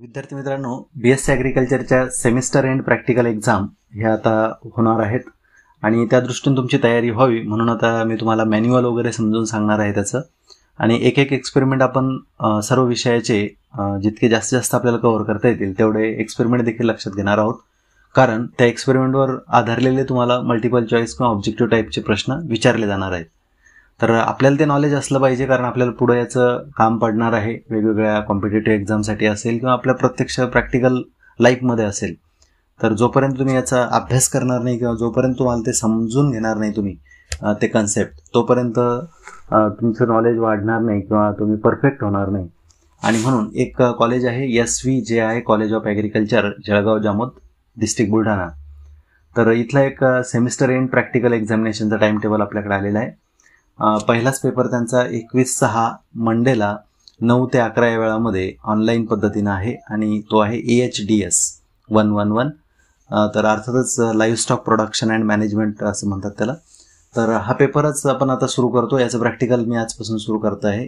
विद्यार्थी मित्रांनो B S C ॲग्रिकल्चरच्या सेमिस्टर एंड प्रॅक्टिकल एक्झाम ह्या आता होणार आहेत आणि त्या दृष्टीने तुमची तयारी व्हावी म्हणून आता मी तुम्हाला मॅन्युअल वगैरे समजून सांगणार आहे त्याचं आणि एक एक एक्सपेरिमेंट आपण सर्व विषयाचे जितके जास्तीत जास्त आपल्याला कव्हर करता येतील तेवढे एक्सपेरिमेंट देखील लक्षात घेणार आहोत कारण त्या एक्सपेरिमेंटवर आधारलेले तुम्हाला मल्टिपल चॉईस किंवा ऑब्जेक्टिव्ह टाईपचे प्रश्न विचारले जाणार आहेत तर आपल्याला ते नॉलेज असलं पाहिजे कारण आपल्याला पुढे याचं काम पडणार आहे वेगवेगळ्या कॉम्पिटेटिव्ह एक्झामसाठी असेल किंवा आपल्या प्रत्यक्ष प्रॅक्टिकल लाईफमध्ये असेल तर जोपर्यंत तुम्ही याचा अभ्यास करणार नाही किंवा जोपर्यंत तुम्हाला ते समजून घेणार नाही तुम्ही ते कन्सेप्ट तोपर्यंत तुमचं नॉलेज वाढणार नाही किंवा तुम्ही परफेक्ट होणार नाही आणि म्हणून एक कॉलेज आहे एस व्ही जे आहे college of agriculture Jalgaon Jamod district Buldhana तर इथला एक सेमिस्टर एंड प्रॅक्टिकल एक्झामिनेशनचा टाइम टेबल आपल्याकडे आलेला आहे पहिलाच पेपर त्यांचा एकवीस सहा मंडेला नऊ ते अकरा या वेळामध्ये ऑनलाईन पद्धतीनं आहे आणि तो आहे A H D S one one one तर अर्थातच live stock production and management असं म्हणतात त्याला तर हा पेपरच आपण आता सुरू करतो याचं प्रॅक्टिकल मी आजपासून सुरू करत आहे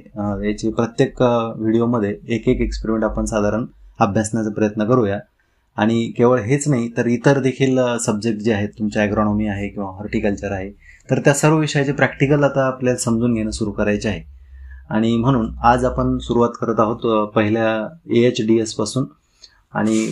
याची प्रत्येक व्हिडिओमध्ये एक एक एक्सपेरिमेंट आपण साधारण अभ्यासण्याचा प्रयत्न करूया आणि केवळ हेच नाही तर इतर देखील सब्जेक्ट जे आहेत तुमच्या ॲग्रॉनॉमी आहे किंवा हॉर्टिकल्चर आहे तर त्या सर्व विषयाचे प्रॅक्टिकल आता आपल्याला समजून घेणं सुरू करायचे आहे आणि म्हणून आज आपण सुरुवात करत आहोत पहिल्या ए एच डी पासून आणि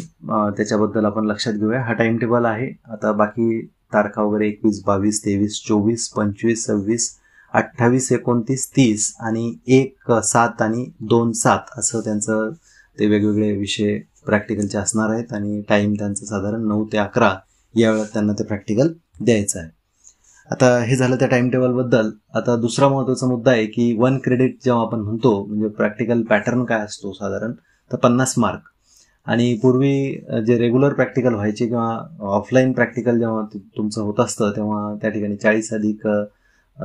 त्याच्याबद्दल आपण लक्षात घेऊया हा टाइम टेबल आहे आता बाकी तारखा वगैरे एकवीस बावीस तेवीस चोवीस पंचवीस सव्वीस अठ्ठावीस एकोणतीस तीस आणि एक सात आणि दोन सात असं त्यांचं ते वेगवेगळे विषय प्रॅक्टिकलचे असणार आहेत आणि टाईम त्यांचं साधारण नऊ ते अकरा या वेळात त्यांना ते प्रॅक्टिकल द्यायचं आहे आता हे झालं त्या टाइम बद्दल आता दुसरा महत्वाचा मुद्दा आहे की वन क्रेडिट जेव्हा आपण म्हणतो म्हणजे प्रॅक्टिकल पॅटर्न काय असतो साधारण तर पन्नास मार्क आणि पूर्वी जे रेग्युलर प्रॅक्टिकल व्हायचे किंवा ऑफलाईन प्रॅक्टिकल जेव्हा तुमचं होत असतं तेव्हा त्या ठिकाणी चाळीस अधिक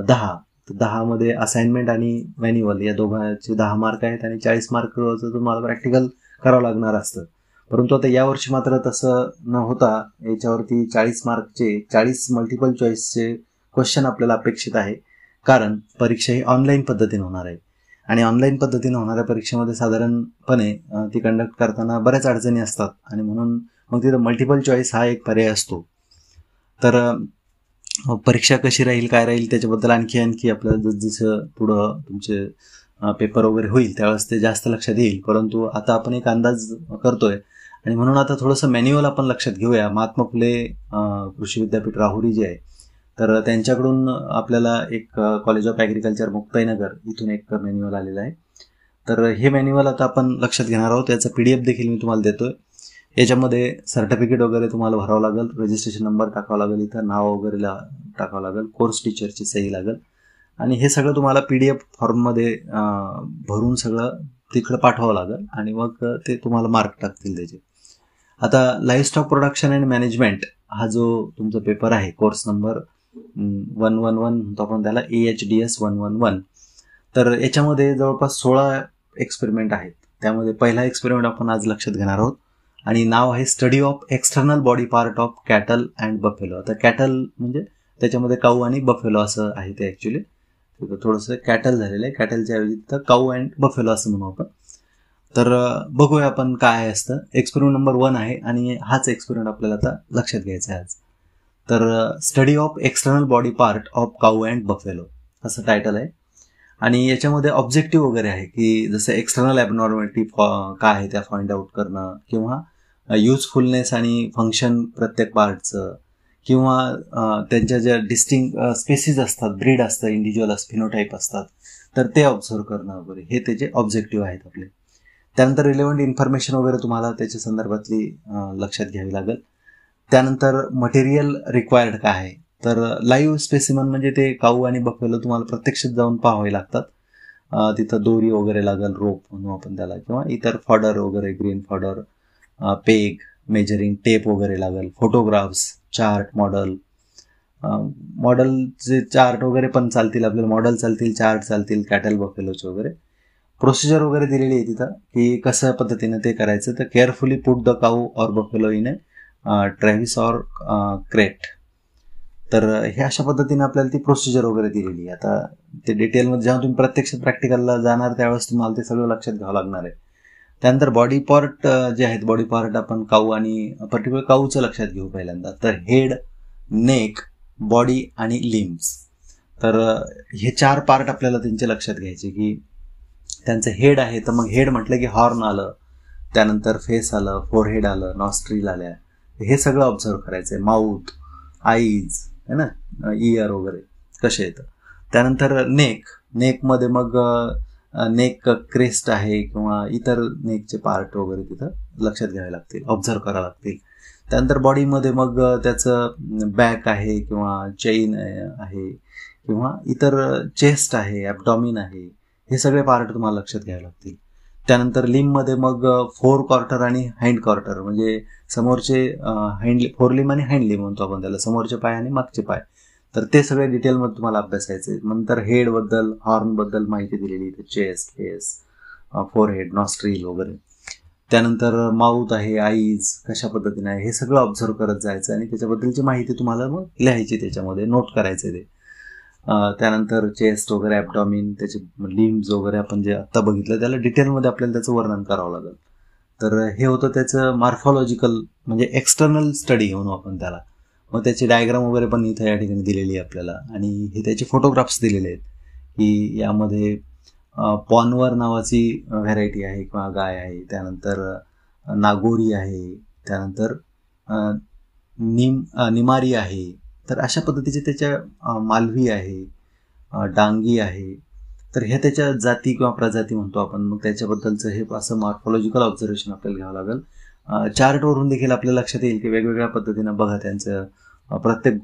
दहा तर दहामध्ये असाइनमेंट आणि मॅन्युअल या दोघांचे दहा मार्क आहेत आणि चाळीस मार्क तुम्हाला प्रॅक्टिकल करावं लागणार असतं परंतु आता यावर्षी मात्र तसं न होता याच्यावरती चाळीस मार्कचे चाळीस मल्टिपल चॉईसचे क्वेश्चन आपल्याला अपेक्षित आहे कारण परीक्षा ही ऑनलाईन पद्धतीने होणार आहे आणि ऑनलाईन पद्धतीने होणाऱ्या परीक्षेमध्ये साधारणपणे ती कंडक्ट करताना बऱ्याच अडचणी असतात आणि म्हणून मग तिथं मल्टिपल चॉईस हा एक पर्याय असतो तर परीक्षा कशी राहील काय राहील त्याच्याबद्दल आणखी आणखी आपल्याला जसं पुढं तुमचे पेपर वगैरे होईल त्यावेळेस ते जास्त लक्षात येईल परंतु आता आपण एक अंदाज करतोय आणि म्हणून आता थोडंसं मॅन्युअल आपण लक्षात घेऊया महात्मा फुले कृषी विद्यापीठ राहुरी जे आहे तर त्यांच्याकडून आपल्याला एक कॉलेज ऑफ ॲग्रिकल्चर मुक्ताईनगर इथून एक मॅन्युअल आलेला आहे तर हे मॅन्युअल आता आपण लक्षात घेणार आहोत याचं पी डी एफ देखील मी तुम्हाला देतोय याच्यामध्ये सर्टिफिकेट वगैरे तुम्हाला भरावं लागेल रजिस्ट्रेशन नंबर टाकावा लागेल इथं नाव वगैरे टाकावं लागेल कोर्स टीचरची सही लागेल आणि हे सगळं तुम्हाला पी डी एफ फॉर्ममध्ये भरून सगळं तिकडं पाठवावं लागेल आणि मग ते तुम्हाला मार्क टाकतील त्याचे आता livestock production and management हा जो तुमचा पेपर आहे course number one one one म्हणतो आपण त्याला A H D S one one one तर याच्यामध्ये जवळपास सोळा एक्सपेरिमेंट आहेत त्यामध्ये पहिला एक्सपेरिमेंट आपण आज लक्षात घेणार आहोत आणि नाव आहे study of external body part of cattle and buffalo आता कॅटल म्हणजे त्याच्यामध्ये काऊ आणि बफेलो असं आहे ते ऍक्च्युली थोडस कॅटल झालेलं आहे कॅटलच्या ऐवजी काऊ अँड बफेलो असं म्हणू आपण तर बघूया आपण काय असतं एक्सपेरिमेंट नंबर वन आहे आणि हाच एक्सपेरिमेंट आपल्याला आता लक्षात घ्यायचा आहे आज तर study of external body part of cow and buffalo असं टायटल आहे आणि याच्यामध्ये ऑब्जेक्टिव्ह वगैरे आहे की जसं एक्सटर्नल ॲबनॉर्मॅलिटी काय आहे त्या फाइंड आउट करणं किंवा युजफुलनेस आणि फंक्शन प्रत्येक पार्टचं किंवा त्यांच्या ज्या डिस्टिंग स्पेसिस असतात ब्रीड असतं इंडिव्हिज्युअल फिनोटाईप असतात तर ते ऑब्झर्व करणं वगैरे हे त्याचे ऑब्जेक्टिव्ह आहेत आपले त्यानंतर रिलेवंट इन्फॉर्मेशन वगैरे तुम्हाला त्याच्या संदर्भातली लक्षात घ्यावी लागेल त्यानंतर मटेरियल रिक्वायर्ड काय आहे तर लाईव्ह स्पेसिमन म्हणजे ते काऊ आणि बफेलो तुम्हाला प्रत्यक्ष जाऊन पाहावे लागतात तिथं दोरी वगैरे लागेल रोप म्हणू आपण त्याला किंवा इतर फॉडर वगैरे green fodder peg measuring tape वगैरे लागेल फोटोग्राफ्स चार्ट मॉडल मॉडलचे चार्ट वगैरे पण चालतील आपल्याला मॉडल चालतील चार्ट चालतील कॅटल बफेलोचे वगैरे प्रोसिजर वगैरे दिलेली आहे तिथं की कसं पद्धतीनं ते करायचं तर carefully put the cow or buffalo in travis or crate तर हे अशा पद्धतीने आपल्याला ती प्रोसिजर वगैरे दिलेली आहे आता ते डिटेलमध्ये जेव्हा तुम्ही प्रत्यक्ष प्रॅक्टिकलला जाणार त्यावेळेस तुम्हाला ते सगळं लक्षात घ्यावं लागणार आहे त्यानंतर बॉडी पार्ट जे आहेत बॉडी पार्ट आपण काऊ आणि पर्टिक्युलर काऊचं लक्षात घेऊ पहिल्यांदा तर हेड नेक बॉडी आणि लिम्स तर हे चार पार्ट आपल्याला त्यांचे लक्षात घ्यायचे की त्यांचं हेड आहे तर मग हेड म्हटलं की हॉर्न आलं त्यानंतर फेस आलं फोरहेड आलं नॉस्ट्रील आल्या हे सगळं ऑब्झर्व करायचं आहे माऊथ आईज है ना इयर वगैरे कसे येतं त्यानंतर नेक नेकमध्ये मग नेक क्रेस्ट आहे किंवा इतर नेकचे पार्ट वगैरे तिथं लक्षात घ्यावे लागतील ऑब्झर्व करावं लागतील त्यानंतर बॉडीमध्ये मग त्याचं बॅक आहे किंवा चेन आहे किंवा इतर चेस्ट आहे ॲबडॉमिन आहे हे सगळे पार्ट तुम्हाला लक्षात घ्यावे लागतील त्यानंतर लिममध्ये मग फोर क्वार्टर आणि हँड क्वार्टर म्हणजे समोरचे हँड फोर लिम आणि हँड लिम म्हणतो आपण त्याला समोरचे पाय आणि मागचे पाय तर ते सगळे डिटेलमध्ये तुम्हाला अभ्यासायचे नंतर हेडबद्दल हॉर्नबद्दल माहिती दिलेली चेस फेस फोर हेड नॉस्ट्रील वगैरे त्यानंतर माउथ आहे आईज कशा पद्धतीने आहे हे सगळं ऑब्झर्व करत जायचं आणि त्याच्याबद्दलची माहिती तुम्हाला मग लिहायची त्याच्यामध्ये नोट करायचे ते त्यानंतर चेस्ट वगैरे ॲपटॉमिन त्याचे लिम्स वगैरे आपण जे आत्ता बघितलं त्याला डिटेलमध्ये आपल्याला त्याचं वर्णन करावं लागेल तर हे होतं त्याचं मार्फॉलॉजिकल म्हणजे एक्सटर्नल स्टडी घेऊन आपण त्याला मग त्याचे डायग्राम वगैरे पण इथं या ठिकाणी दिलेली आहे आपल्याला आणि हे त्याचे फोटोग्राफ्स दिलेले आहेत की यामध्ये पॉनवर नावाची व्हरायटी आहे किंवा गाय आहे त्यानंतर नागोरी आहे त्यानंतर निम निमारी आहे तर अशा पद्धतीचे त्याच्या मालवी आहे डांगी आहे तर ह्या त्याच्या जाती किंवा प्रजाती म्हणतो आपण मग त्याच्याबद्दलचं हे असं मार्कॉलॉजिकल ऑब्झर्वेशन आपल्याला घ्यावं लागेल चार्टवरून देखील आपल्या लक्षात येईल की वेगवेगळ्या पद्धतीनं बघा त्यांचं प्रत्येक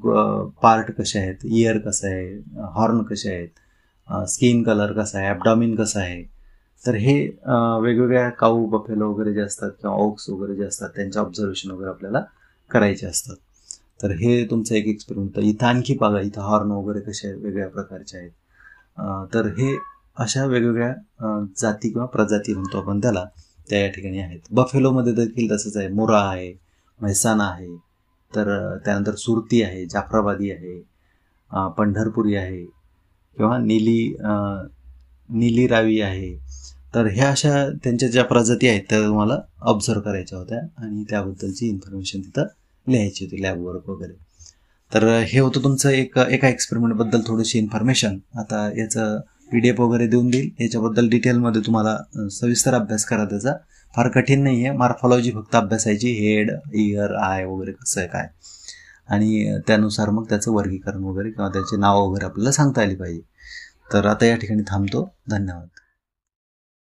पार्ट कसे आहेत इयर कसं आहे हॉर्न कसे आहेत स्किन कलर कसा आहे ॲबडॉमिन कसं आहे तर हे वेगवेगळ्या काऊ बफेलो वगैरे जे असतात किंवा ऑक्स वगैरे जे असतात त्यांचे ऑब्झर्वेशन वगैरे आपल्याला करायचे असतात तर हे तुमचं एक एक्सपेरिमेंट होतं इथं आणखी बघा इथं हॉर्न वगैरे कसे वेगळ्या प्रकारचे आहेत तर हे अशा वेगवेगळ्या जाती किंवा प्रजाती म्हणतो आपण त्याला त्या या ठिकाणी आहेत बफेलोमध्ये देखील तसंच आहे मोरा आहे मैसाना आहे तर त्यानंतर सुरती आहे जाफराबादी आहे पंढरपुरी आहे किंवा नीली नीली रावी आहे तर ह्या अशा त्यांच्या ज्या प्रजाती आहेत त्या तुम्हाला ऑब्झर्व करायच्या होत्या आणि त्याबद्दलची इन्फॉर्मेशन तिथं लिहायची होती लॅबवर्क वगैरे तर हे होतं तुमचं एक एका एक्सपेरिमेंटबद्दल थोडीशी इन्फॉर्मेशन आता याचं पी डी एफ वगैरे देऊन देईल याच्याबद्दल डिटेलमध्ये तुम्हाला सविस्तर अभ्यास करा त्याचा फार कठीण नाही आहे मार्फॉलॉजी फक्त अभ्यासायची हेड इयर आय वगैरे कसं आहे काय आणि त्यानुसार मग त्याचं वर्गीकरण वगैरे किंवा त्याचे नाव वगैरे आपल्याला सांगता आली पाहिजे तर आता या ठिकाणी थांबतो धन्यवाद